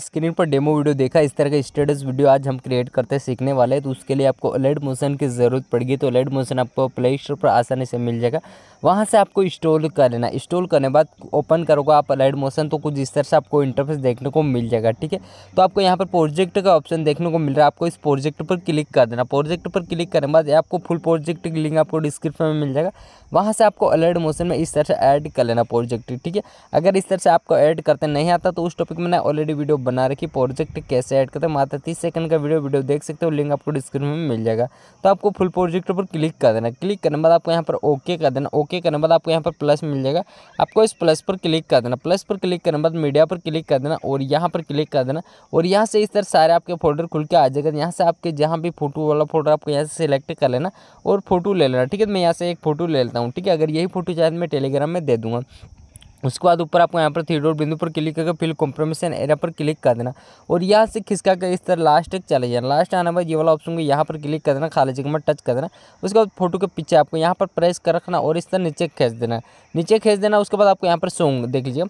screen पर demo video देखा इस तरह का स्टेटस वीडियो आज हम क्रिएट करते सीखने वाले हैं तो उसके लिए आपको अलर्ट मोशन की ज़रूरत पड़ेगी तो अलर्ट मोशन आपको प्ले स्टोर पर आसानी से मिल जाएगा वहाँ से आपको इंस्टॉल कर लेना इंस्टॉल करने बाद ओपन करोगे आप अलर्ट मोशन तो कुछ इस तरह से आपको इंटरफेस देखने को मिल जाएगा ठीक है तो आपको यहाँ पर प्रोजेक्ट का ऑप्शन देखने को मिल रहा है आपको इस प्रोजेक्ट पर क्लिक कर देना प्रोजेक्ट पर क्लिक करने बाद आपको फुल प्रोजेक्ट की लिंक आपको डिस्क्रिप्शन में मिल जाएगा वहाँ से आपको अलर्ट मोशन में इस तरह से ऐड कर लेना प्रोजेक्ट ठीक है अगर इस तरह से आपको ऐड करते नहीं आता तो उस टॉपिक में ऑलरेडी वीडियो बना रखी प्रोजेक्ट कैसे ऐड करते हैं मात्र तीस सेकंड का वीडियो वीडियो देख सकते हो लिंक आपको डिस्क्रिप्शन में मिल जाएगा तो आपको फुल प्रोजेक्ट पर क्लिक कर देना क्लिक करने बाद आपको यहाँ पर ओके कर देना ओके करने बाद आपको यहाँ पर प्लस मिल जाएगा आपको इस प्लस पर क्लिक कर देना प्लस पर क्लिक करने बाद मीडिया पर क्लिक कर देना और यहाँ पर क्लिक कर देना और यहाँ से इस तरह सारे आपके फोल्डर खुल के आ जाएगा यहाँ से आपके जहाँ भी फोटो वाला फोल्डर आपको यहाँ से सिलेक्ट कर लेना और फोटो ले लेना ठीक है मैं यहाँ से एक फोटो ले लेता हूँ ठीक है अगर यही फोटो चाहे तो मैं टेलीग्राम में दे दूँगा उसके बाद ऊपर आपको यहाँ पर थ्री डॉट बिंदु पर क्लिक करके फिर कॉम्प्रोमेशन एरिया पर क्लिक कर देना और यहाँ से खिसका कर इस तरह लास्ट तक चले जाना लास्ट आने बाद ये वाला ऑप्शन को यहाँ पर क्लिक कर देना खाली जगह में टच कर देना उसके बाद फोटो के पीछे आपको यहाँ पर प्रेस कर रखना और इस तरह नीचे खींच देना नीचे खींच देना उसके बाद आपको यहाँ पर सॉन्ग देख लीजिए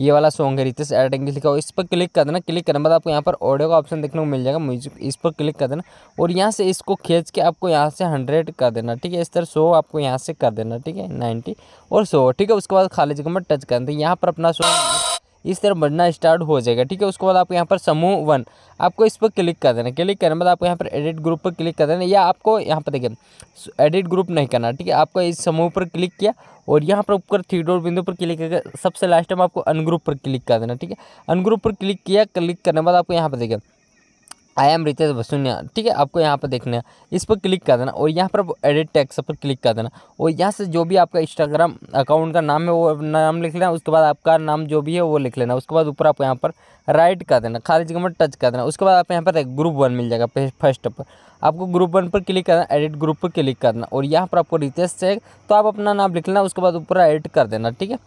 ये वाला सॉन्ग है रितेश एट एंगल लिखा हुआ इस पर क्लिक कर देना क्लिक करने के बाद आपको यहाँ पर ऑडियो का ऑप्शन देखने को मिल जाएगा म्यूजिक इस पर क्लिक कर देना और यहाँ से इसको खींच के आपको यहाँ से हंड्रेड कर देना ठीक है इस तरह सो आपको यहाँ से कर देना ठीक है नाइन्टी और सो ठीक है उसके बाद खाली जगह में टच कर देना यहाँ पर अपना सॉन्ग इस तरह बढ़ना स्टार्ट हो जाएगा ठीक है उसके बाद आपको यहाँ पर समूह वन आपको इस पर क्लिक कर देना क्लिक करने बाद आपको यहाँ पर एडिट ग्रुप पर क्लिक कर देना या आपको यहाँ पर देखिए एडिट ग्रुप नहीं करना ठीक है आपको इस समूह पर क्लिक किया और यहाँ पर ऊपर थ्री डोर बिंदु पर क्लिक करके सबसे लास्ट में आपको अनग्रुप पर क्लिक कर देना ठीक है अनग्रुप पर क्लिक किया क्लिक करने बाद आपको यहाँ पर देखें आई एम रितेश बसुनिया ठीक है आपको यहाँ पर देखना है इस पर क्लिक कर देना और यहाँ पर एडिट टैक्स पर क्लिक कर देना और यहाँ से जो भी आपका इंस्टाग्राम अकाउंट का नाम है वो नाम लिख लेना उसके बाद आपका नाम जो भी है वो लिख लेना उसके बाद ऊपर आपको यहाँ पर राइट कर देना खाली जगह पर टच कर देना उसके बाद आप यहाँ पर ग्रुप वन मिल जाएगा फर्स्ट पर आपको ग्रुप वन पर क्लिक करना एडिट ग्रुप पर क्लिक करना और यहाँ पर आपको रितेश चेक तो आप अपना नाम लिख लेना उसके बाद ऊपर एडिट कर देना ठीक है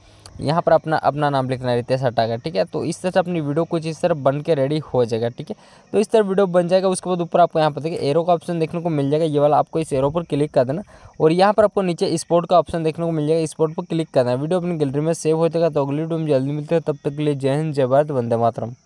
यहाँ पर अपना अपना नाम लिखना रितेश हटा का ठीक है तो इस तरह से अपनी वीडियो कुछ इस तरह बन के रेडी हो जाएगा ठीक है तो इस तरह वीडियो बन जाएगा उसके बाद ऊपर आपको यहाँ पर देखिए एरो का ऑप्शन देखने को मिल जाएगा ये वाला आपको इस एरो पर क्लिक कर देना और यहाँ पर आपको नीचे स्पोर्ट का ऑप्शन देखने को मिल जाएगा स्पोर्ट पर क्लिक करना है वीडियो अपनी गैलरी में सेव हो जाएगा तो अगली वीडियो में जल्दी मिलते हैं तब तक के लिए जय हिंद जय भारत वंदे मातरम